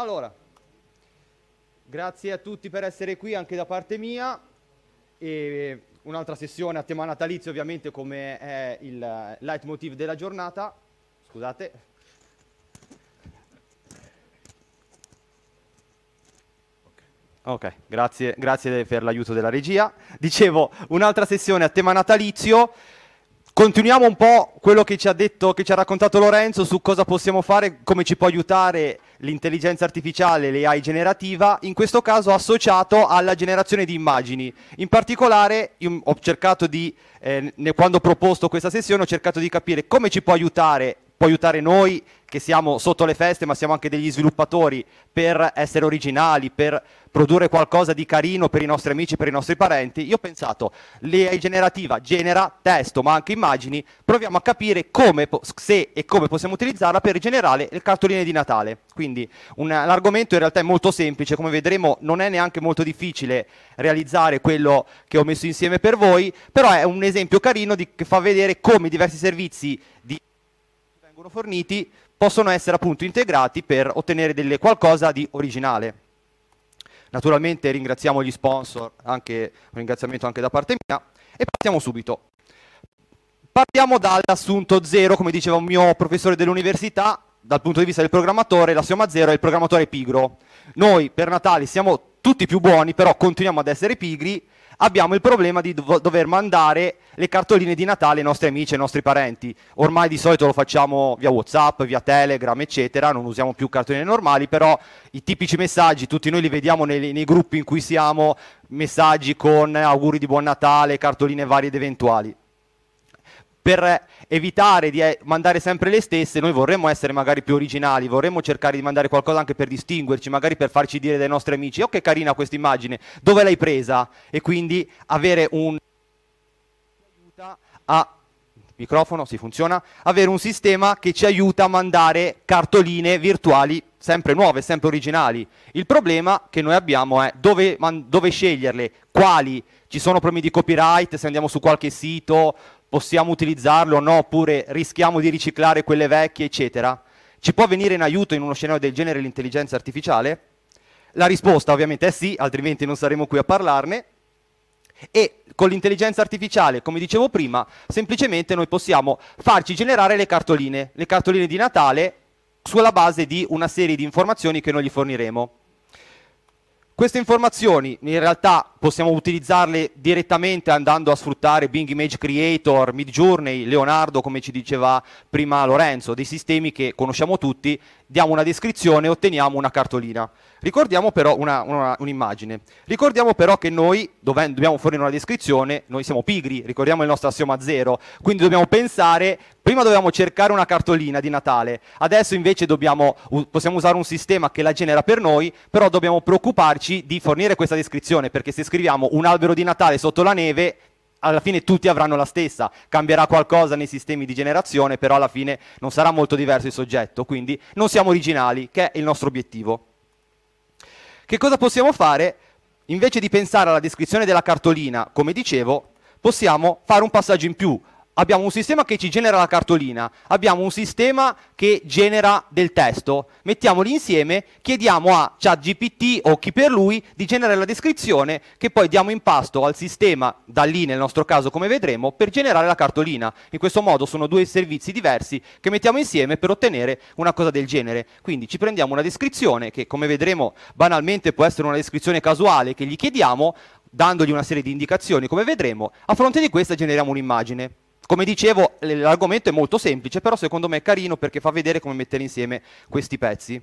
Allora, grazie a tutti per essere qui anche da parte mia. E un'altra sessione a tema natalizio, ovviamente, come è il leitmotiv della giornata. Scusate. Ok, grazie, grazie per l'aiuto della regia. Dicevo, un'altra sessione a tema natalizio. Continuiamo un po' quello che ci ha detto, che ci ha raccontato Lorenzo su cosa possiamo fare, come ci può aiutare l'intelligenza artificiale, l'AI generativa, in questo caso associato alla generazione di immagini. In particolare ho cercato di, eh, quando ho proposto questa sessione, ho cercato di capire come ci può aiutare può aiutare noi che siamo sotto le feste ma siamo anche degli sviluppatori per essere originali, per produrre qualcosa di carino per i nostri amici, per i nostri parenti, io ho pensato, l'AI generativa genera testo ma anche immagini, proviamo a capire come, se e come possiamo utilizzarla per generare le cartoline di Natale. Quindi un, argomento in realtà è molto semplice, come vedremo non è neanche molto difficile realizzare quello che ho messo insieme per voi, però è un esempio carino di, che fa vedere come diversi servizi di vengono forniti possono essere appunto integrati per ottenere delle, qualcosa di originale. Naturalmente ringraziamo gli sponsor, anche, un ringraziamento anche da parte mia, e partiamo subito. Partiamo dall'assunto zero, come diceva un mio professore dell'università, dal punto di vista del programmatore, l'assioma zero è il programmatore pigro. Noi per Natale siamo tutti più buoni, però continuiamo ad essere pigri abbiamo il problema di dov- dover mandare le cartoline di Natale ai nostri amici, e ai nostri parenti. Ormai di solito lo facciamo via WhatsApp, via Telegram, eccetera, non usiamo più cartoline normali, però i tipici messaggi, tutti noi li vediamo nei, nei gruppi in cui siamo, messaggi con auguri di buon Natale, cartoline varie ed eventuali per evitare di eh, mandare sempre le stesse, noi vorremmo essere magari più originali, vorremmo cercare di mandare qualcosa anche per distinguerci, magari per farci dire dai nostri amici, oh che carina questa immagine, dove l'hai presa? E quindi avere un... A... microfono, si funziona? Avere un sistema che ci aiuta a mandare cartoline virtuali sempre nuove, sempre originali. Il problema che noi abbiamo è dove, man... dove sceglierle, quali, ci sono problemi di copyright se andiamo su qualche sito, possiamo utilizzarlo o no, oppure rischiamo di riciclare quelle vecchie, eccetera, ci può venire in aiuto in uno scenario del genere l'intelligenza artificiale? La risposta ovviamente è sì, altrimenti non saremo qui a parlarne. E con l'intelligenza artificiale, come dicevo prima, semplicemente noi possiamo farci generare le cartoline, le cartoline di Natale, sulla base di una serie di informazioni che noi gli forniremo. Queste informazioni in realtà possiamo utilizzarle direttamente andando a sfruttare Bing Image Creator, Midjourney, Leonardo, come ci diceva prima Lorenzo, dei sistemi che conosciamo tutti, diamo una descrizione e otteniamo una cartolina. Ricordiamo però un'immagine. Ricordiamo però che noi dove, dobbiamo fornire una descrizione, noi siamo pigri, ricordiamo il nostro assioma zero, quindi dobbiamo pensare, prima dovevamo cercare una cartolina di Natale, adesso invece dobbiamo, possiamo usare un sistema che la genera per noi, però dobbiamo preoccuparci capaci di fornire questa descrizione, perché se scriviamo un albero di Natale sotto la neve, alla fine tutti avranno la stessa, cambierà qualcosa nei sistemi di generazione, però alla fine non sarà molto diverso il soggetto, quindi non siamo originali, che è il nostro obiettivo. Che cosa possiamo fare? Invece di pensare alla descrizione della cartolina, come dicevo, possiamo fare un passaggio in più, abbiamo un sistema che ci genera la cartolina, abbiamo un sistema che genera del testo, mettiamoli insieme, chiediamo a ChatGPT o chi per lui di generare la descrizione che poi diamo in pasto al sistema, da lì nel nostro caso come vedremo, per generare la cartolina. In questo modo sono due servizi diversi che mettiamo insieme per ottenere una cosa del genere. Quindi ci prendiamo una descrizione che come vedremo banalmente può essere una descrizione casuale che gli chiediamo, dandogli una serie di indicazioni come vedremo, a fronte di questa generiamo un'immagine. Come dicevo, l'argomento è molto semplice, però secondo me è carino perché fa vedere come mettere insieme questi pezzi.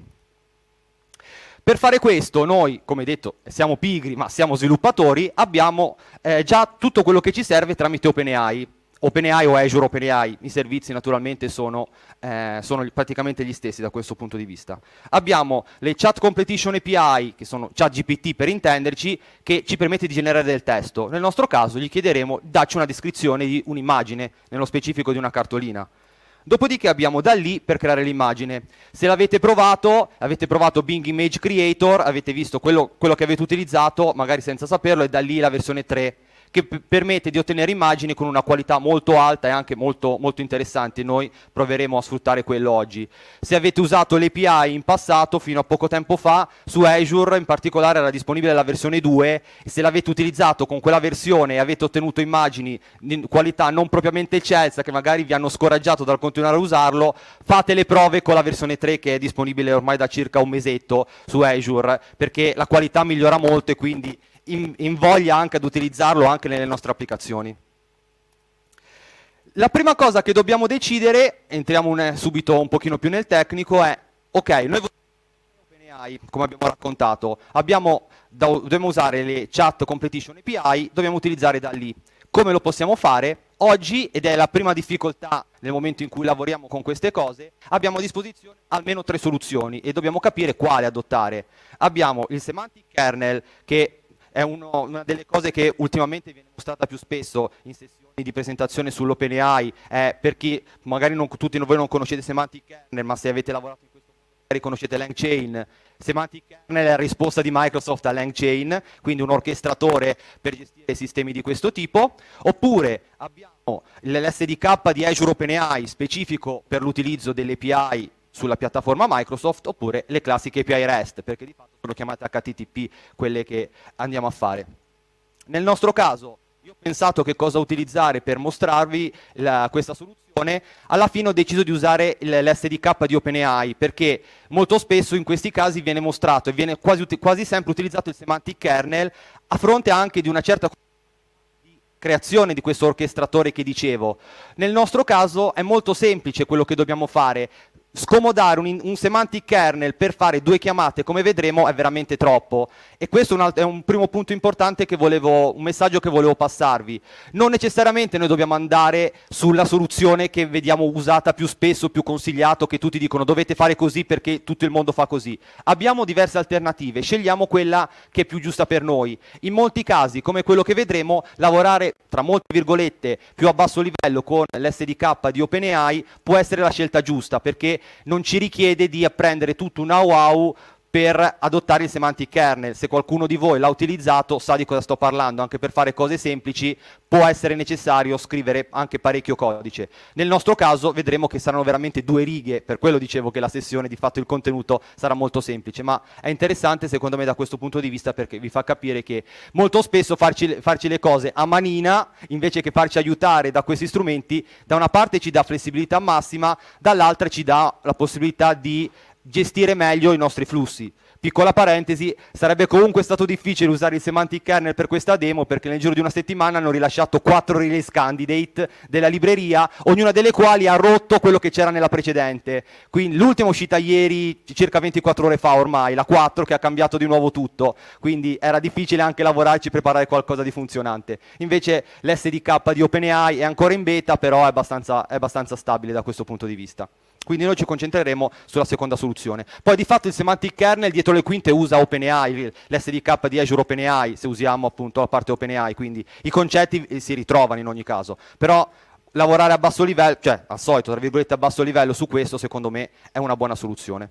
Per fare questo noi, come detto, siamo pigri ma siamo sviluppatori, abbiamo eh, già tutto quello che ci serve tramite OpenAI. OpenAI o Azure OpenAI, i servizi naturalmente sono, eh, sono, praticamente gli stessi da questo punto di vista. Abbiamo le Chat competition API, che sono ChatGPT per intenderci, che ci permette di generare del testo. Nel nostro caso gli chiederemo dacci una descrizione di un'immagine, nello specifico di una cartolina. Dopodiché abbiamo da lì per creare l'immagine. Se l'avete provato, avete provato Bing Image Creator, avete visto quello, quello che avete utilizzato, magari senza saperlo, e da lì la versione 3 che p- permette di ottenere immagini con una qualità molto alta e anche molto, molto interessante. Noi proveremo a sfruttare quello oggi. Se avete usato l'API in passato, fino a poco tempo fa, su Azure in particolare era disponibile la versione 2, se l'avete utilizzato con quella versione e avete ottenuto immagini di qualità non propriamente eccelsa, che magari vi hanno scoraggiato dal continuare a usarlo, fate le prove con la versione 3 che è disponibile ormai da circa un mesetto su Azure, perché la qualità migliora molto e quindi in, voglia anche ad utilizzarlo anche nelle nostre applicazioni. La prima cosa che dobbiamo decidere, entriamo un, subito un pochino più nel tecnico, è ok, noi OpenAI, come abbiamo raccontato, abbiamo, dobbiamo usare le chat completion API, dobbiamo utilizzare da lì. Come lo possiamo fare? Oggi, ed è la prima difficoltà nel momento in cui lavoriamo con queste cose, abbiamo a disposizione almeno tre soluzioni e dobbiamo capire quale adottare. Abbiamo il semantic kernel che è uno, una delle cose che ultimamente viene mostrata più spesso in sessioni di presentazione sull'OpenAI, eh, per chi magari non, tutti voi non conoscete Semantic Kernel, ma se avete lavorato in questo momento magari conoscete LangChain, Semantic Kernel è la risposta di Microsoft a LangChain, quindi un orchestratore per gestire sistemi di questo tipo, oppure abbiamo l'SDK di Azure OpenAI specifico per l'utilizzo delle API sulla piattaforma Microsoft oppure le classiche API REST, perché di fatto sono chiamate HTTP quelle che andiamo a fare. Nel nostro caso io ho pensato che cosa utilizzare per mostrarvi la, questa soluzione, alla fine ho deciso di usare l'SDK di OpenAI perché molto spesso in questi casi viene mostrato e viene quasi, quasi, sempre utilizzato il semantic kernel a fronte anche di una certa creazione di questo orchestratore che dicevo. Nel nostro caso è molto semplice quello che dobbiamo fare, scomodare un, un, semantic kernel per fare due chiamate, come vedremo, è veramente troppo. E questo è un, è un primo punto importante, che volevo, un messaggio che volevo passarvi. Non necessariamente noi dobbiamo andare sulla soluzione che vediamo usata più spesso, più consigliato, che tutti dicono dovete fare così perché tutto il mondo fa così. Abbiamo diverse alternative, scegliamo quella che è più giusta per noi. In molti casi, come quello che vedremo, lavorare tra molte virgolette più a basso livello con l'SDK di OpenAI può essere la scelta giusta perché non ci richiede di apprendere tutto un know-how per adottare il semantic kernel. Se qualcuno di voi l'ha utilizzato sa di cosa sto parlando, anche per fare cose semplici può essere necessario scrivere anche parecchio codice. Nel nostro caso vedremo che saranno veramente due righe, per quello dicevo che la sessione di fatto il contenuto sarà molto semplice, ma è interessante secondo me da questo punto di vista perché vi fa capire che molto spesso farci, farci le cose a manina invece che farci aiutare da questi strumenti, da una parte ci dà flessibilità massima, dall'altra ci dà la possibilità di gestire meglio i nostri flussi. Piccola parentesi, sarebbe comunque stato difficile usare il semantic kernel per questa demo perché nel giro di una settimana hanno rilasciato quattro release candidate della libreria, ognuna delle quali ha rotto quello che c'era nella precedente. Quindi l'ultima uscita ieri, circa 24 ore fa ormai, la 4 che ha cambiato di nuovo tutto, quindi era difficile anche lavorarci e preparare qualcosa di funzionante. Invece l'SDK di OpenAI è ancora in beta, però è abbastanza, è abbastanza stabile da questo punto di vista. Quindi noi ci concentreremo sulla seconda soluzione. Poi di fatto il semantic kernel dietro le quinte usa OpenAI, l'SDK di Azure OpenAI, se usiamo appunto la parte OpenAI, quindi i concetti eh, si ritrovano in ogni caso. Però lavorare a basso livello, cioè al solito, tra virgolette a basso livello su questo secondo me è una buona soluzione.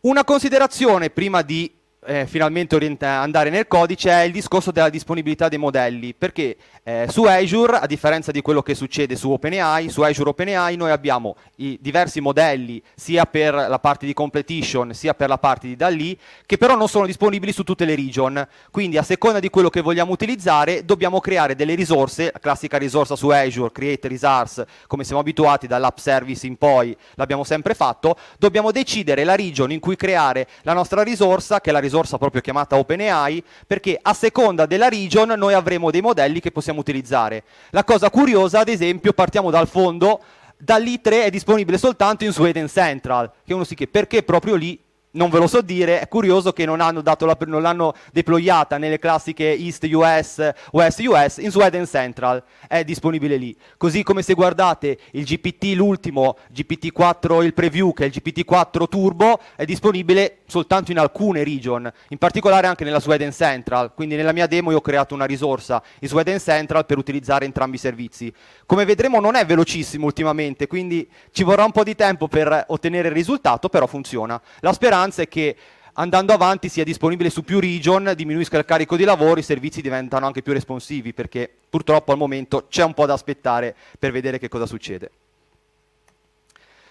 Una considerazione prima di eh, finalmente orienta- andare nel codice è il discorso della disponibilità dei modelli, perché eh, su Azure, a differenza di quello che succede su OpenAI, su Azure OpenAI noi abbiamo i diversi modelli sia per la parte di completion sia per la parte di DALI, che però non sono disponibili su tutte le region. Quindi a seconda di quello che vogliamo utilizzare dobbiamo creare delle risorse, la classica risorsa su Azure, create resource, come siamo abituati dall'app service in poi, l'abbiamo sempre fatto, dobbiamo decidere la region in cui creare la nostra risorsa, che è la risorsa risorsa proprio chiamata OpenAI, perché a seconda della region noi avremo dei modelli che possiamo utilizzare. La cosa curiosa, ad esempio, partiamo dal fondo, dall'I3 è disponibile soltanto in Sweden Central, che uno si chiede perché proprio lì non ve lo so dire, è curioso che non, la, non l'hanno deployata nelle classiche East US, West US, in Sweden Central, è disponibile lì. Così come se guardate il GPT, l'ultimo, GPT-4, il preview, che è il GPT-4 Turbo, è disponibile soltanto in alcune region, in particolare anche nella Sweden Central, quindi nella mia demo io ho creato una risorsa in Sweden Central per utilizzare entrambi i servizi. Come vedremo non è velocissimo ultimamente, quindi ci vorrà un po' di tempo per ottenere il risultato, però funziona. La speranza speranza è che andando avanti sia disponibile su più region, diminuisca il carico di lavoro, i servizi diventano anche più responsivi, perché purtroppo al momento c'è un po' da aspettare per vedere che cosa succede.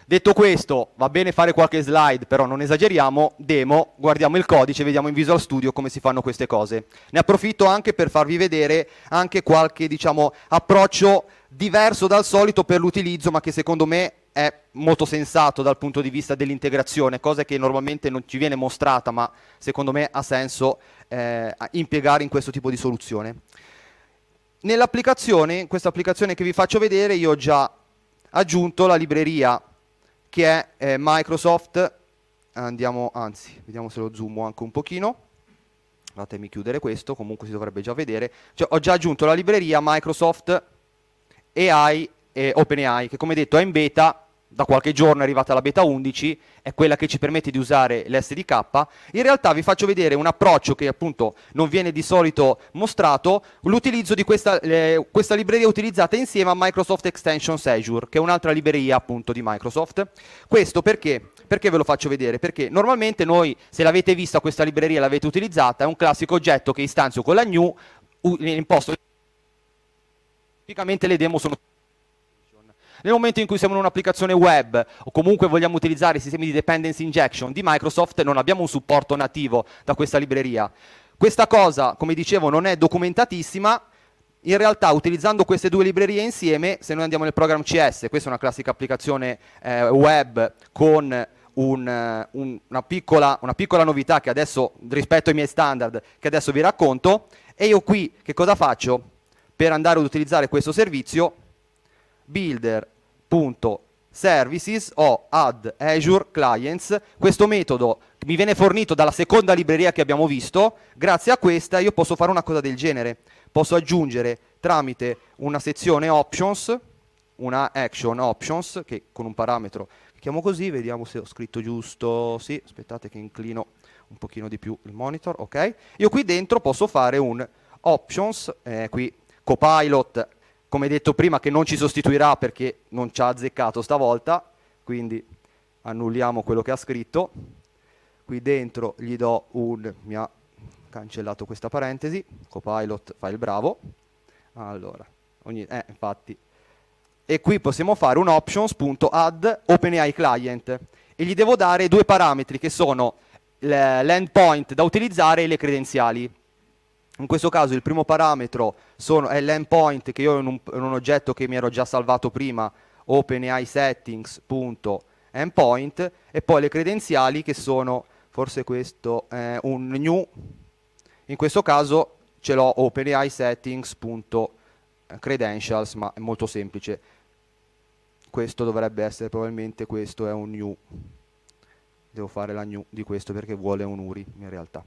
Detto questo, va bene fare qualche slide, però non esageriamo, demo, guardiamo il codice, vediamo in Visual Studio come si fanno queste cose. Ne approfitto anche per farvi vedere anche qualche diciamo, approccio diverso dal solito per l'utilizzo, ma che secondo me è molto sensato dal punto di vista dell'integrazione, cosa che normalmente non ci viene mostrata, ma secondo me ha senso eh, impiegare in questo tipo di soluzione. Nell'applicazione, in questa applicazione che vi faccio vedere, io ho già aggiunto la libreria che è eh, Microsoft, andiamo, anzi, vediamo se lo zoomo anche un pochino, fatemi chiudere questo, comunque si dovrebbe già vedere, cioè, ho già aggiunto la libreria Microsoft AI eh, OpenAI, che come detto è in beta, da qualche giorno è arrivata la beta 11, è quella che ci permette di usare l'SDK. In realtà vi faccio vedere un approccio che appunto non viene di solito mostrato, l'utilizzo di questa, eh, questa libreria utilizzata insieme a Microsoft Extension Azure, che è un'altra libreria appunto di Microsoft. Questo perché? Perché ve lo faccio vedere? Perché normalmente noi, se l'avete vista questa libreria l'avete utilizzata, è un classico oggetto che istanzio con la new, imposto. Praticamente le demo sono nel momento in cui siamo in un'applicazione web o comunque vogliamo utilizzare i sistemi di dependency injection di Microsoft, non abbiamo un supporto nativo da questa libreria. Questa cosa, come dicevo, non è documentatissima, in realtà utilizzando queste due librerie insieme, se noi andiamo nel program CS, questa è una classica applicazione eh, web con un, eh, un, una, piccola, una, piccola, novità che adesso, rispetto ai miei standard, che adesso vi racconto, e io qui che cosa faccio? Per andare ad utilizzare questo servizio builder.services o add Azure Clients. Questo metodo mi viene fornito dalla seconda libreria che abbiamo visto. Grazie a questa io posso fare una cosa del genere. Posso aggiungere tramite una sezione options, una action options, che con un parametro chiamo così, vediamo se ho scritto giusto, sì, aspettate che inclino un pochino di più il monitor, ok? Io qui dentro posso fare un options, eh, qui copilot come detto prima che non ci sostituirà perché non ci ha azzeccato stavolta, quindi annulliamo quello che ha scritto, qui dentro gli do un, mi ha cancellato questa parentesi, copilot fa il bravo, allora, ogni, eh, infatti, e qui possiamo fare un options.add OpenAI client e gli devo dare due parametri che sono l'endpoint da utilizzare e le credenziali. In questo caso il primo parametro sono, è l'endpoint che io in un, in un, oggetto che mi ero già salvato prima, OpenAI settings.endpoint, e poi le credenziali che sono, forse questo è un new, in questo caso ce l'ho OpenAI settings.credentials, eh, ma è molto semplice. Questo dovrebbe essere probabilmente, questo è un new. Devo fare la new di questo perché vuole un URI in realtà.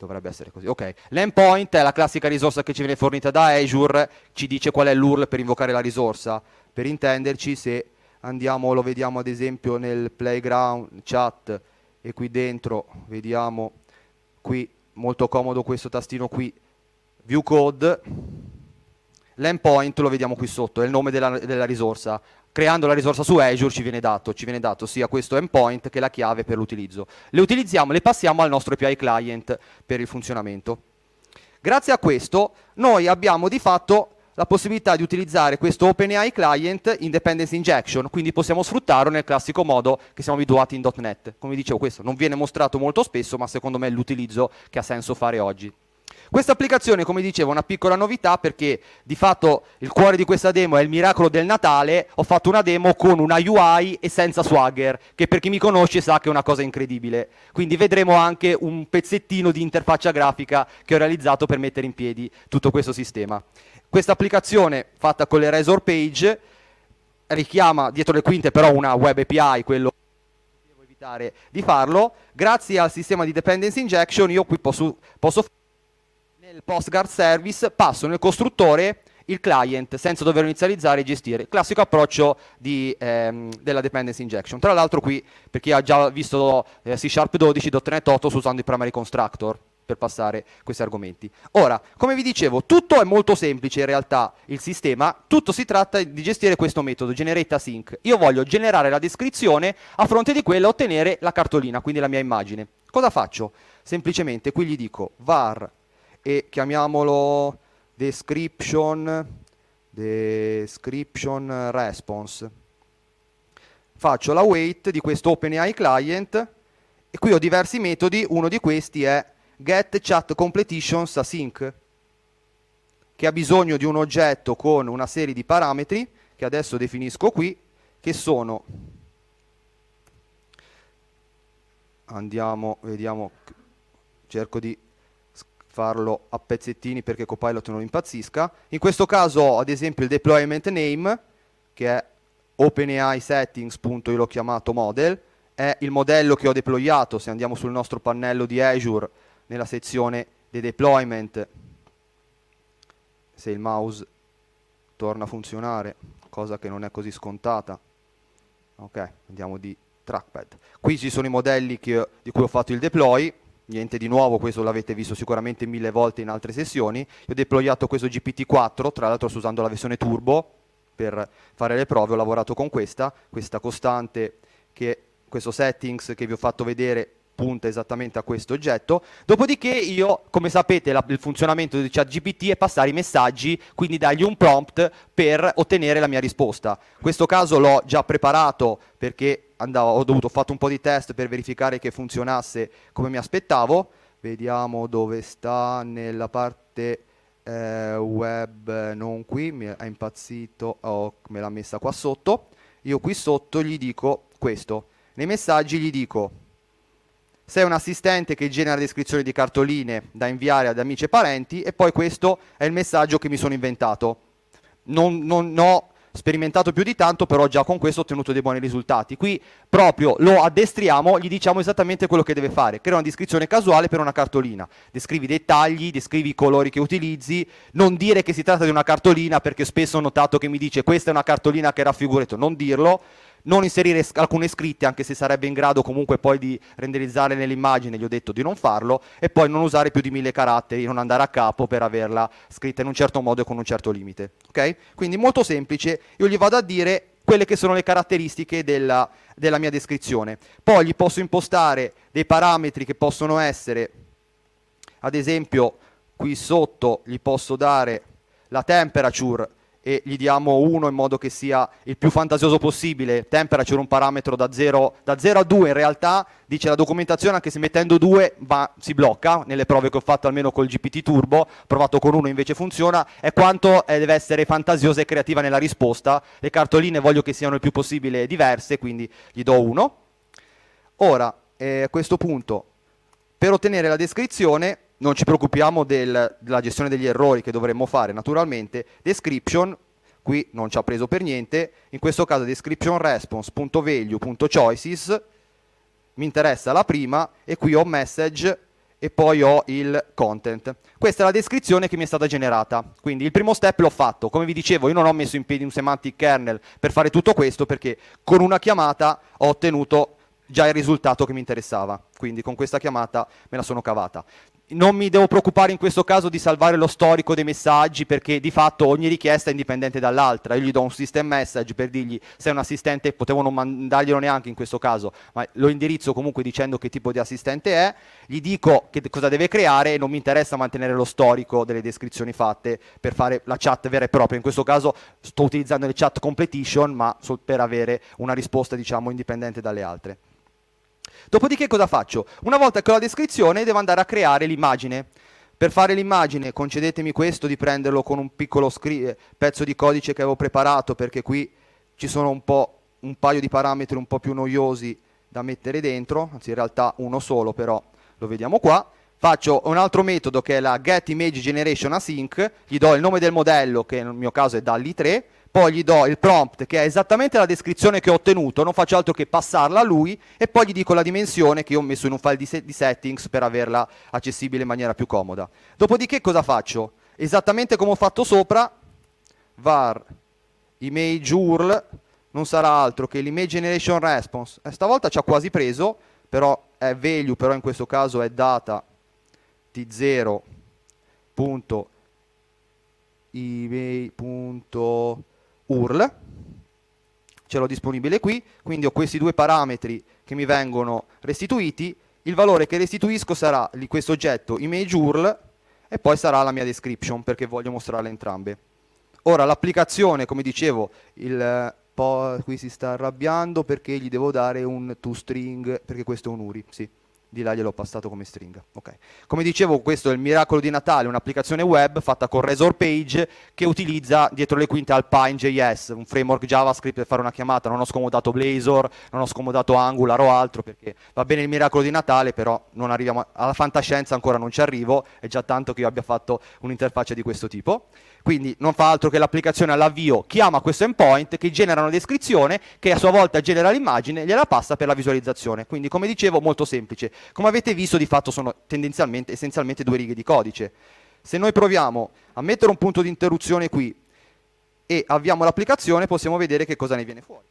Dovrebbe essere così. Ok, l'endpoint è la classica risorsa che ci viene fornita da Azure, ci dice qual è l'URL per invocare la risorsa. Per intenderci, se andiamo, lo vediamo ad esempio nel playground chat e qui dentro vediamo qui molto comodo questo tastino qui, view code L'endpoint lo vediamo qui sotto, è il nome della, della risorsa creando la risorsa su Azure ci viene, dato, ci viene dato, sia questo endpoint che la chiave per l'utilizzo. Le utilizziamo, le passiamo al nostro API client per il funzionamento. Grazie a questo noi abbiamo di fatto la possibilità di utilizzare questo OpenAI client in dependency injection, quindi possiamo sfruttarlo nel classico modo che siamo abituati in .NET. Come dicevo questo non viene mostrato molto spesso, ma secondo me è l'utilizzo che ha senso fare oggi. Questa applicazione, come dicevo, è una piccola novità perché di fatto il cuore di questa demo è il miracolo del Natale. Ho fatto una demo con una UI e senza swagger, che per chi mi conosce sa che è una cosa incredibile. Quindi vedremo anche un pezzettino di interfaccia grafica che ho realizzato per mettere in piedi tutto questo sistema. Questa applicazione fatta con le Razor Page richiama dietro le quinte però una web API, quello che devo evitare di farlo. Grazie al sistema di dependency injection io qui posso, posso nel PostGuard Service passo nel costruttore il client senza dover inizializzare e gestire. Classico approccio di, ehm, della dependency injection. Tra l'altro qui, per chi ha già visto eh, C Sharp 12, .NET 8, sto usando i primary constructor per passare questi argomenti. Ora, come vi dicevo, tutto è molto semplice in realtà il sistema, tutto si tratta di gestire questo metodo, generate async. Io voglio generare la descrizione, a fronte di quella ottenere la cartolina, quindi la mia immagine. Cosa faccio? Semplicemente qui gli dico var e chiamiamolo description, description response. Faccio la wait di questo OpenAI client e qui ho diversi metodi, uno di questi è get chat completitions async che ha bisogno di un oggetto con una serie di parametri che adesso definisco qui che sono andiamo vediamo cerco di farlo a pezzettini perché Copilot non impazzisca. In questo caso ho ad esempio il deployment name, che è OpenAI settings. punto, Io l'ho chiamato model, è il modello che ho deployato. Se andiamo sul nostro pannello di Azure, nella sezione dei deployment, se il mouse torna a funzionare, cosa che non è così scontata. Ok, andiamo di trackpad. Qui ci sono i modelli che, di cui ho fatto il deploy, niente di nuovo, questo l'avete visto sicuramente mille volte in altre sessioni, ho deployato questo GPT-4, tra l'altro sto usando la versione turbo per fare le prove, ho lavorato con questa, questa costante, che, questo settings che vi ho fatto vedere punta esattamente a questo oggetto, dopodiché io, come sapete, la, il funzionamento di ChatGPT è passare i messaggi, quindi dargli un prompt per ottenere la mia risposta. In questo caso l'ho già preparato perché andavo, ho dovuto fare un po' di test per verificare che funzionasse come mi aspettavo. Vediamo dove sta nella parte eh, web, non qui, mi è impazzito, oh, me l'ha messa qua sotto. Io qui sotto gli dico questo. Nei messaggi gli dico sei un assistente che genera descrizioni di cartoline da inviare ad amici e parenti e poi questo è il messaggio che mi sono inventato. Non, non ho sperimentato più di tanto, però già con questo ho ottenuto dei buoni risultati. Qui proprio lo addestriamo, gli diciamo esattamente quello che deve fare. Crea una descrizione casuale per una cartolina. Descrivi i dettagli, descrivi i colori che utilizzi, non dire che si tratta di una cartolina perché spesso ho notato che mi dice questa è una cartolina che raffigura, non dirlo non inserire alcune scritte anche se sarebbe in grado comunque poi di renderizzare nell'immagine, gli ho detto di non farlo, e poi non usare più di mille caratteri, non andare a capo per averla scritta in un certo modo e con un certo limite. Okay? Quindi molto semplice, io gli vado a dire quelle che sono le caratteristiche della, della mia descrizione. Poi gli posso impostare dei parametri che possono essere, ad esempio qui sotto gli posso dare la temperature e gli diamo 1 in modo che sia il più fantasioso possibile. Temperature un parametro da 0, da a 2 in realtà, dice la documentazione, anche se mettendo 2 si blocca, nelle prove che ho fatto almeno col GPT Turbo, provato con 1 invece funziona, è quanto eh, deve essere fantasiosa e creativa nella risposta. Le cartoline voglio che siano il più possibile diverse, quindi gli do 1. Ora, eh, a questo punto, per ottenere la descrizione non ci preoccupiamo del, della gestione degli errori che dovremmo fare naturalmente, description, qui non ci ha preso per niente, in questo caso description response.value.choices, mi interessa la prima e qui ho message e poi ho il content. Questa è la descrizione che mi è stata generata, quindi il primo step l'ho fatto, come vi dicevo io non ho messo in piedi un semantic kernel per fare tutto questo perché con una chiamata ho ottenuto già il risultato che mi interessava, quindi con questa chiamata me la sono cavata non mi devo preoccupare in questo caso di salvare lo storico dei messaggi perché di fatto ogni richiesta è indipendente dall'altra. Io gli do un system message per dirgli se è un assistente, potevo non mandarglielo neanche in questo caso, ma lo indirizzo comunque dicendo che tipo di assistente è, gli dico che cosa deve creare e non mi interessa mantenere lo storico delle descrizioni fatte per fare la chat vera e propria. In questo caso sto utilizzando le chat completion, ma per avere una risposta diciamo indipendente dalle altre. Dopodiché cosa faccio? Una volta che ho la descrizione devo andare a creare l'immagine. Per fare l'immagine, concedetemi questo di prenderlo con un piccolo scri- pezzo di codice che avevo preparato perché qui ci sono un, un paio di parametri un po' più noiosi da mettere dentro, anzi in realtà uno solo però lo vediamo qua. Faccio un altro metodo che è la get image generation async, gli do il nome del modello che nel mio caso è DALI 3 poi gli do il prompt che è esattamente la descrizione che ho ottenuto, non faccio altro che passarla a lui e poi gli dico la dimensione che ho messo in un file di, se- di settings per averla accessibile in maniera più comoda. Dopodiché cosa faccio? Esattamente come ho fatto sopra, var image URL non sarà altro che l'image generation response. Eh, stavolta ci ha quasi preso, però è value, però in questo caso è data t0.image.response URL, ce l'ho disponibile qui, quindi ho questi due parametri che mi vengono restituiti, il valore che restituisco sarà questo oggetto image URL e poi sarà la mia description perché voglio mostrarle entrambe. Ora l'applicazione, come dicevo, il, eh, qui si sta arrabbiando perché gli devo dare un toString perché questo è un URI, sì di là gliel'ho passato come stringa. Okay. Come dicevo, questo è il miracolo di Natale, un'applicazione web fatta con Razor Page che utilizza dietro le quinte Alpine.js, un framework JavaScript per fare una chiamata. Non ho scomodato Blazor, non ho scomodato Angular o altro, perché va bene il miracolo di Natale, però non arriviamo alla fantascienza ancora non ci arrivo, è già tanto che io abbia fatto un'interfaccia di questo tipo quindi non fa altro che l'applicazione all'avvio chiama questo endpoint che genera una descrizione che a sua volta genera l'immagine e gliela passa per la visualizzazione, quindi come dicevo molto semplice, come avete visto di fatto sono tendenzialmente essenzialmente due righe di codice, se noi proviamo a mettere un punto di interruzione qui e avviamo l'applicazione possiamo vedere che cosa ne viene fuori,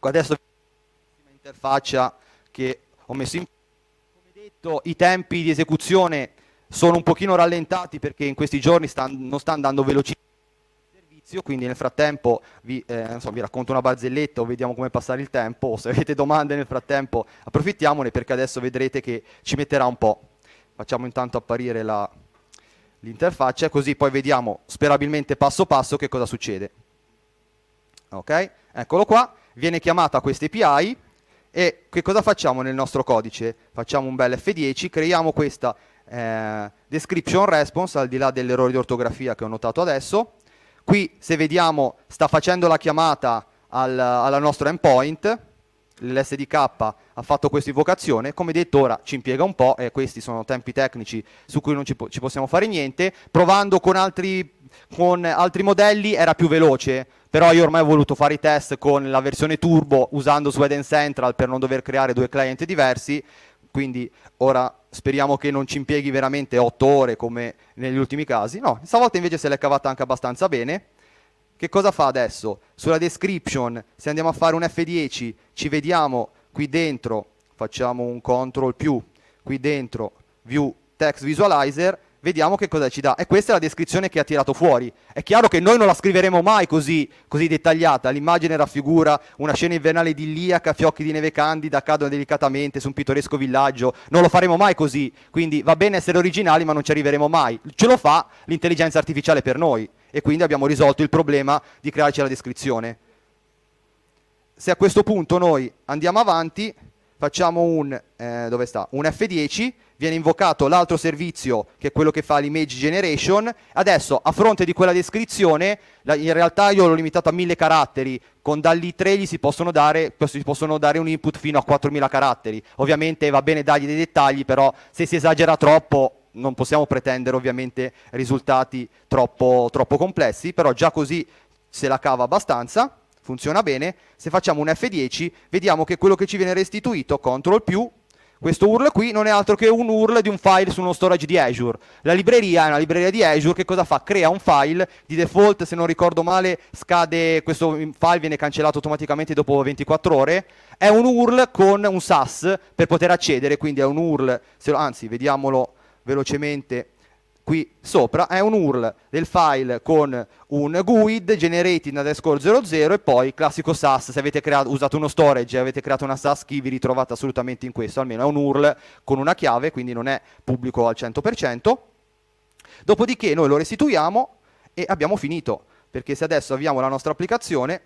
adesso l'interfaccia che ho messo in come detto i tempi di esecuzione sono un pochino rallentati perché in questi giorni stan, non sta andando velocemente quindi nel frattempo vi, eh, so, vi, racconto una barzelletta o vediamo come passare il tempo, o se avete domande nel frattempo approfittiamone perché adesso vedrete che ci metterà un po'. Facciamo intanto apparire la, l'interfaccia così poi vediamo sperabilmente passo passo che cosa succede. Ok? Eccolo qua, viene chiamata questa API e che cosa facciamo nel nostro codice? Facciamo un bel F10, creiamo questa eh, description response, al di là dell'errore di ortografia che ho notato adesso. Qui, se vediamo, sta facendo la chiamata al, al nostro endpoint, l'SDK ha fatto questa invocazione, come detto ora ci impiega un po', e questi sono tempi tecnici su cui non ci, po ci possiamo fare niente, provando con altri, con altri, modelli era più veloce, però io ormai ho voluto fare i test con la versione turbo usando Sweden Central per non dover creare due client diversi, quindi ora speriamo che non ci impieghi veramente 8 ore come negli ultimi casi. No, stavolta invece se l'è cavata anche abbastanza bene. Che cosa fa adesso? Sulla description, se andiamo a fare un F10, ci vediamo qui dentro, facciamo un CTRL più, qui dentro, View Text Visualizer, vediamo che cosa ci dà. E questa è la descrizione che ha tirato fuori. È chiaro che noi non la scriveremo mai così, così dettagliata. L'immagine raffigura una scena invernale idilliaca, fiocchi di neve candida cadono delicatamente su un pittoresco villaggio. Non lo faremo mai così. Quindi va bene essere originali, ma non ci arriveremo mai. Ce lo fa l'intelligenza artificiale per noi. E quindi abbiamo risolto il problema di crearci la descrizione. Se a questo punto noi andiamo avanti, facciamo un, eh, un F10 viene invocato l'altro servizio che è quello che fa l'image generation. Adesso a fronte di quella descrizione, la, in realtà io l'ho limitato a mille caratteri, con DALI3 gli si possono, dare, si possono dare un input fino a 4000 caratteri. Ovviamente va bene dargli dei dettagli, però se si esagera troppo non possiamo pretendere ovviamente risultati troppo, troppo complessi, però già così se la cava abbastanza funziona bene, se facciamo un F10 vediamo che quello che ci viene restituito, CTRL più, questo URL qui non è altro che un URL di un file su uno storage di Azure. La libreria è una libreria di Azure che cosa fa? Crea un file, di default se non ricordo male scade, questo file viene cancellato automaticamente dopo 24 ore, è un URL con un SAS per poter accedere, quindi è un URL, se, anzi vediamolo velocemente qui sopra è un URL del file con un GUID generated underscore 00 e poi classico SAS, se avete creato, usato uno storage e avete creato una SAS key vi ritrovate assolutamente in questo, almeno è un URL con una chiave, quindi non è pubblico al 100%. Dopodiché noi lo restituiamo e abbiamo finito, perché se adesso avviamo la nostra applicazione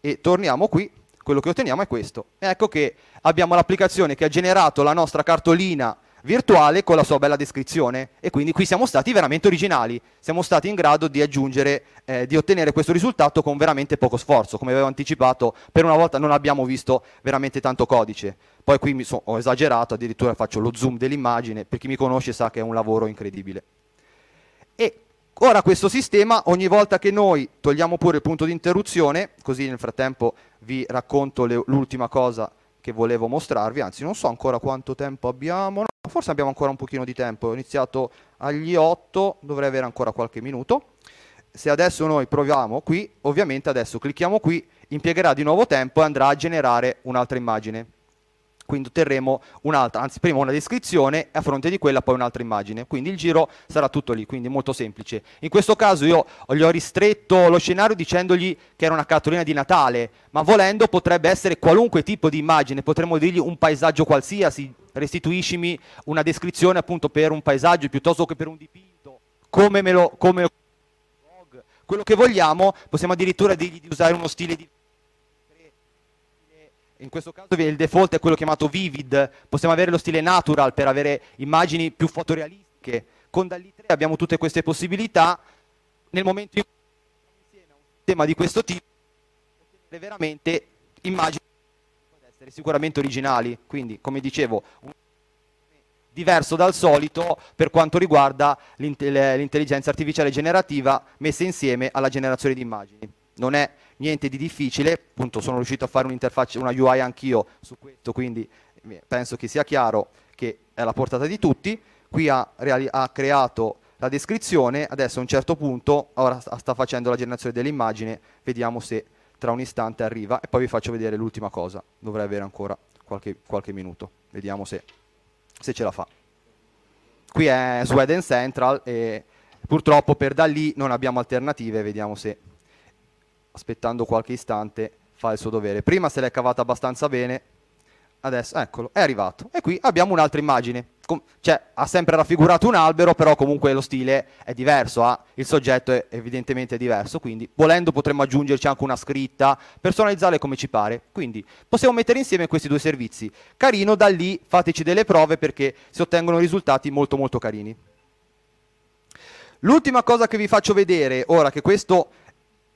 e torniamo qui, quello che otteniamo è questo. Ecco che abbiamo l'applicazione che ha generato la nostra cartolina virtuale con la sua bella descrizione e quindi qui siamo stati veramente originali, siamo stati in grado di aggiungere, eh, di ottenere questo risultato con veramente poco sforzo, come avevo anticipato per una volta non abbiamo visto veramente tanto codice, poi qui so, ho esagerato, addirittura faccio lo zoom dell'immagine, per chi mi conosce sa che è un lavoro incredibile. E Ora questo sistema, ogni volta che noi togliamo pure il punto di interruzione, così nel frattempo vi racconto l'ultima cosa che volevo mostrarvi, anzi non so ancora quanto tempo abbiamo, forse abbiamo ancora un pochino di tempo, ho iniziato agli 8, dovrei avere ancora qualche minuto. Se adesso noi proviamo qui, ovviamente adesso clicchiamo qui, impiegherà di nuovo tempo e andrà a generare un'altra immagine quindi otterremo un'altra, anzi prima una descrizione e a fronte di quella poi un'altra immagine, quindi il giro sarà tutto lì, quindi molto semplice. In questo caso io gli ho ristretto lo scenario dicendogli che era una cartolina di Natale, ma volendo potrebbe essere qualunque tipo di immagine, potremmo dirgli un paesaggio qualsiasi, restituiscimi una descrizione appunto per un paesaggio piuttosto che per un dipinto, come me lo... Come quello che vogliamo, possiamo addirittura dirgli di usare uno stile di in questo caso il default è quello chiamato vivid, possiamo avere lo stile natural per avere immagini più fotorealistiche, con Dalli 3 abbiamo tutte queste possibilità, nel momento in cui insieme a un sistema di questo tipo, veramente immagini che essere sicuramente originali, quindi come dicevo, un... diverso dal solito per quanto riguarda l'intelligenza artificiale generativa messa insieme alla generazione di immagini. Non è niente di difficile, appunto sono riuscito a fare un'interfaccia, una UI anch'io su questo, quindi eh, penso che sia chiaro che è alla portata di tutti, qui ha, ha creato la descrizione, adesso a un certo punto, ora sta facendo la generazione dell'immagine, vediamo se tra un istante arriva e poi vi faccio vedere l'ultima cosa, dovrei avere ancora qualche, qualche minuto, vediamo se, se ce la fa. Qui è Sweden Central e purtroppo per da lì non abbiamo alternative, vediamo se aspettando qualche istante fa il suo dovere. Prima se l'è cavata abbastanza bene, adesso eccolo, è arrivato. E qui abbiamo un'altra immagine. Com- cioè, ha sempre raffigurato un albero, però comunque lo stile è diverso, eh? il soggetto è evidentemente diverso, quindi volendo potremmo aggiungerci anche una scritta, personalizzarle come ci pare. Quindi possiamo mettere insieme questi due servizi. Carino, da lì fateci delle prove perché si ottengono risultati molto molto carini. L'ultima cosa che vi faccio vedere, ora che questo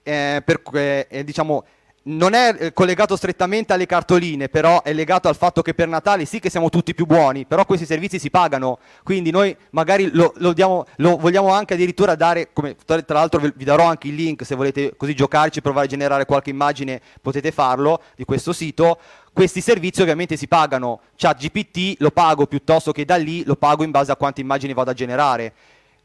eh, per, eh, diciamo, non è eh, collegato strettamente alle cartoline, però è legato al fatto che per Natale sì che siamo tutti più buoni, però questi servizi si pagano, quindi noi magari lo, lo, diamo, lo vogliamo anche addirittura dare, come, tra l'altro vi darò anche il link se volete così giocarci, provare a generare qualche immagine, potete farlo di questo sito, questi servizi ovviamente si pagano, chat GPT lo pago piuttosto che da lì lo pago in base a quante immagini vado a generare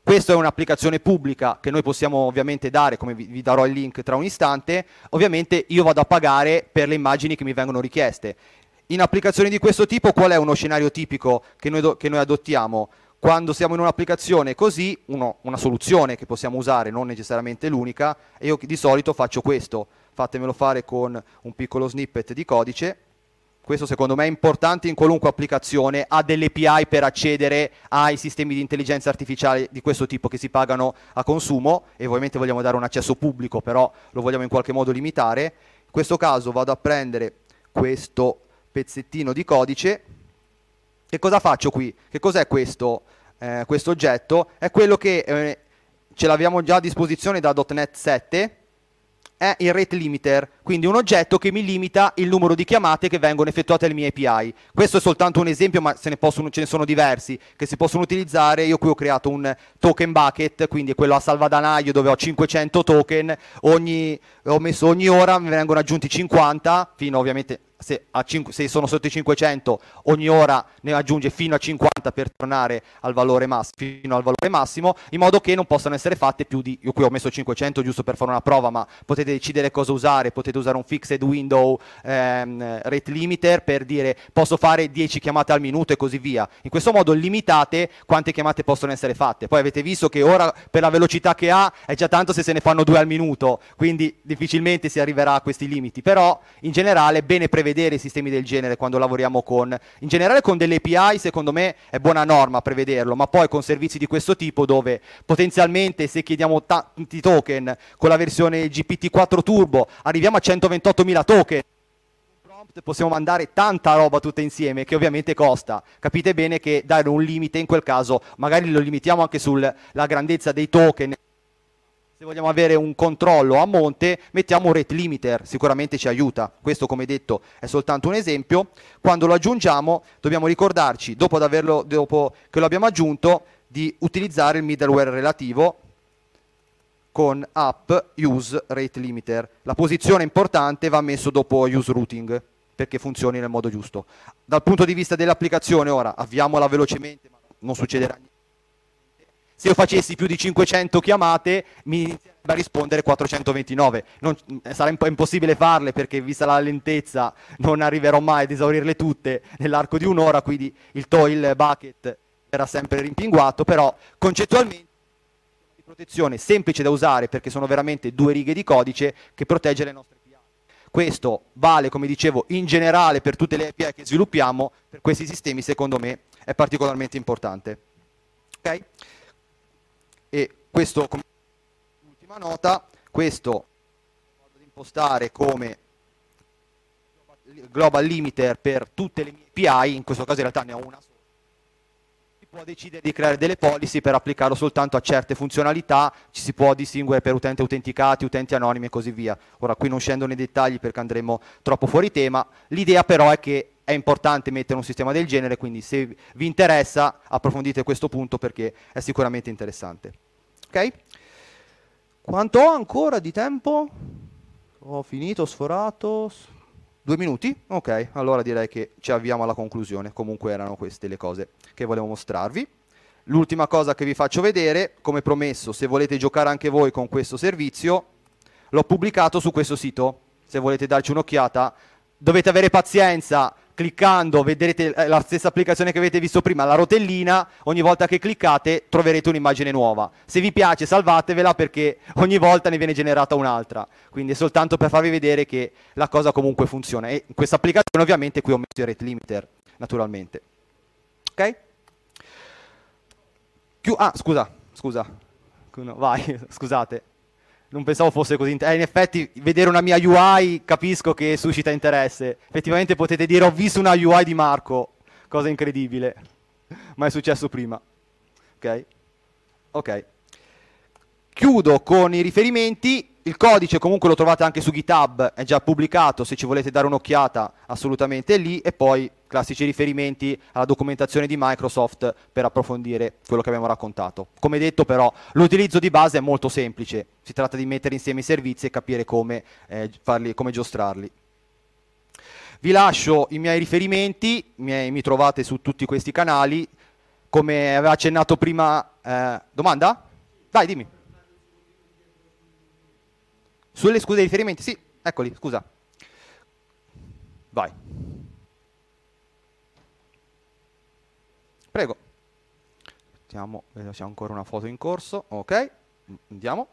questa è un'applicazione pubblica che noi possiamo ovviamente dare, come vi, darò il link tra un istante, ovviamente io vado a pagare per le immagini che mi vengono richieste. In applicazioni di questo tipo qual è uno scenario tipico che noi, che noi adottiamo? Quando siamo in un'applicazione così, uno, una soluzione che possiamo usare, non necessariamente l'unica, e io di solito faccio questo, fatemelo fare con un piccolo snippet di codice, questo secondo me è importante in qualunque applicazione, ha delle API per accedere ai sistemi di intelligenza artificiale di questo tipo che si pagano a consumo e ovviamente vogliamo dare un accesso pubblico, però lo vogliamo in qualche modo limitare. In questo caso vado a prendere questo pezzettino di codice. e cosa faccio qui? Che cos'è questo, eh, questo oggetto? È quello che eh, ce l'abbiamo già a disposizione da .NET 7 è il rate limiter, quindi un oggetto che mi limita il numero di chiamate che vengono effettuate alle mie API. Questo è soltanto un esempio, ma se ne possono, ce ne sono diversi che si possono utilizzare. Io qui ho creato un token bucket, quindi quello a salvadanaio dove ho 500 token, ogni, ho messo ogni ora mi vengono aggiunti 50, fino ovviamente se, cin- se, sono sotto i 500 ogni ora ne aggiunge fino a 50 per tornare al valore, mass- al valore massimo, in modo che non possano essere fatte più di, io qui ho messo 500 giusto per fare una prova, ma potete decidere cosa usare, potete usare un fixed window ehm, rate limiter per dire posso fare 10 chiamate al minuto e così via. In questo modo limitate quante chiamate possono essere fatte. Poi avete visto che ora per la velocità che ha è già tanto se se ne fanno due al minuto, quindi difficilmente si arriverà a questi limiti, però in generale bene prevedere prevedere sistemi del genere quando lavoriamo con, in generale con delle API secondo me è buona norma prevederlo, ma poi con servizi di questo tipo dove potenzialmente se chiediamo tanti token con la versione GPT-4 Turbo arriviamo a 128.000 token possiamo mandare tanta roba tutta insieme che ovviamente costa. Capite bene che dare un limite in quel caso, magari lo limitiamo anche sulla grandezza dei token se vogliamo avere un controllo a monte, mettiamo un rate limiter, sicuramente ci aiuta. Questo, come detto, è soltanto un esempio. Quando lo aggiungiamo, dobbiamo ricordarci, dopo, averlo, dopo che lo abbiamo aggiunto, di utilizzare il middleware relativo con app use rate limiter. La posizione importante va messo dopo use routing perché funzioni nel modo giusto. Dal punto di vista dell'applicazione, ora avviamola velocemente, ma non succederà niente se io facessi più di 500 chiamate mi inizierebbe a rispondere 429. Non, eh, sarà po impossibile farle perché vista la lentezza non arriverò mai ad esaurirle tutte nell'arco di un'ora, quindi il toil bucket verrà sempre rimpinguato, però concettualmente di protezione semplice da usare perché sono veramente due righe di codice che protegge le nostre API. Questo vale, come dicevo, in generale per tutte le API che sviluppiamo, per questi sistemi secondo me è particolarmente importante. Okay? e questo, come ultima nota, questo modo di impostare come global limiter per tutte le mie API, in questo caso in realtà ne ho una si può decidere di creare delle policy per applicarlo soltanto a certe funzionalità, ci si può distinguere per utenti autenticati, utenti anonimi e così via. Ora qui non scendo nei dettagli perché andremo troppo fuori tema, l'idea però è che è importante mettere un sistema del genere, quindi se vi interessa approfondite questo punto perché è sicuramente interessante ok? Quanto ho ancora di tempo? Ho finito, ho sforato, Due minuti? Ok, allora direi che ci avviamo alla conclusione. Comunque erano queste le cose che volevo mostrarvi. L'ultima cosa che vi faccio vedere, come promesso, se volete giocare anche voi con questo servizio, l'ho pubblicato su questo sito. Se volete darci un'occhiata, dovete avere pazienza, cliccando vedrete eh, la stessa applicazione che avete visto prima, la rotellina, ogni volta che cliccate troverete un'immagine nuova. Se vi piace salvatevela perché ogni volta ne viene generata un'altra, quindi è soltanto per farvi vedere che la cosa comunque funziona. E in questa applicazione ovviamente qui ho messo il rate limiter, naturalmente. Ok? Chiu- ah, scusa, scusa, no, vai, scusate non pensavo fosse così. Eh, in effetti, vedere una mia UI capisco che suscita interesse. Effettivamente potete dire ho visto una UI di Marco, cosa incredibile, ma è successo prima. Ok? Ok. Chiudo con i riferimenti il codice comunque lo trovate anche su GitHub, è già pubblicato, se ci volete dare un'occhiata assolutamente è lì e poi classici riferimenti alla documentazione di Microsoft per approfondire quello che abbiamo raccontato. Come detto però l'utilizzo di base è molto semplice, si tratta di mettere insieme i servizi e capire come, eh, farli, come giostrarli. Vi lascio i miei riferimenti, miei, mi trovate su tutti questi canali, come aveva accennato prima... Eh, domanda? Dai dimmi. Sulle scuse di riferimento, sì, eccoli, scusa. Vai. Prego. Aspettiamo, vedo eh, se ho ancora una foto in corso. Ok, andiamo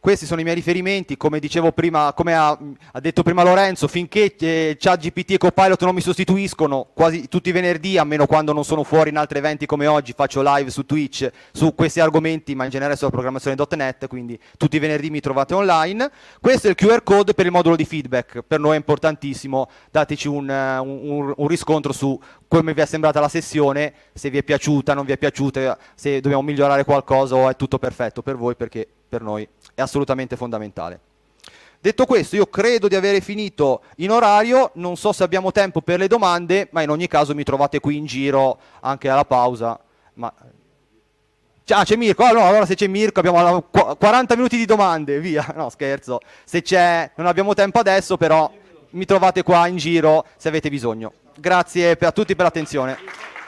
questi sono i miei riferimenti, come dicevo prima, come ha, ha detto prima Lorenzo, finché eh, ChatGPT e Copilot non mi sostituiscono, quasi tutti i venerdì, a meno quando non sono fuori in altri eventi come oggi, faccio live su Twitch su questi argomenti, ma in generale sulla programmazione.net, quindi tutti i venerdì mi trovate online. Questo è il QR code per il modulo di feedback, per noi è importantissimo, dateci eh, un, un, un riscontro su come vi è sembrata la sessione, se vi è piaciuta, non vi è piaciuta, se dobbiamo migliorare qualcosa o è tutto perfetto per voi perché per noi è assolutamente fondamentale. Detto questo, io credo di avere finito in orario, non so se abbiamo tempo per le domande, ma in ogni caso mi trovate qui in giro anche alla pausa. Ma... Ah, c'è Mirko, oh, no, allora se c'è Mirko abbiamo 40 minuti di domande, via, no scherzo, se c'è non abbiamo tempo adesso però mi trovate qua in giro se avete bisogno. Grazie a tutti per l'attenzione.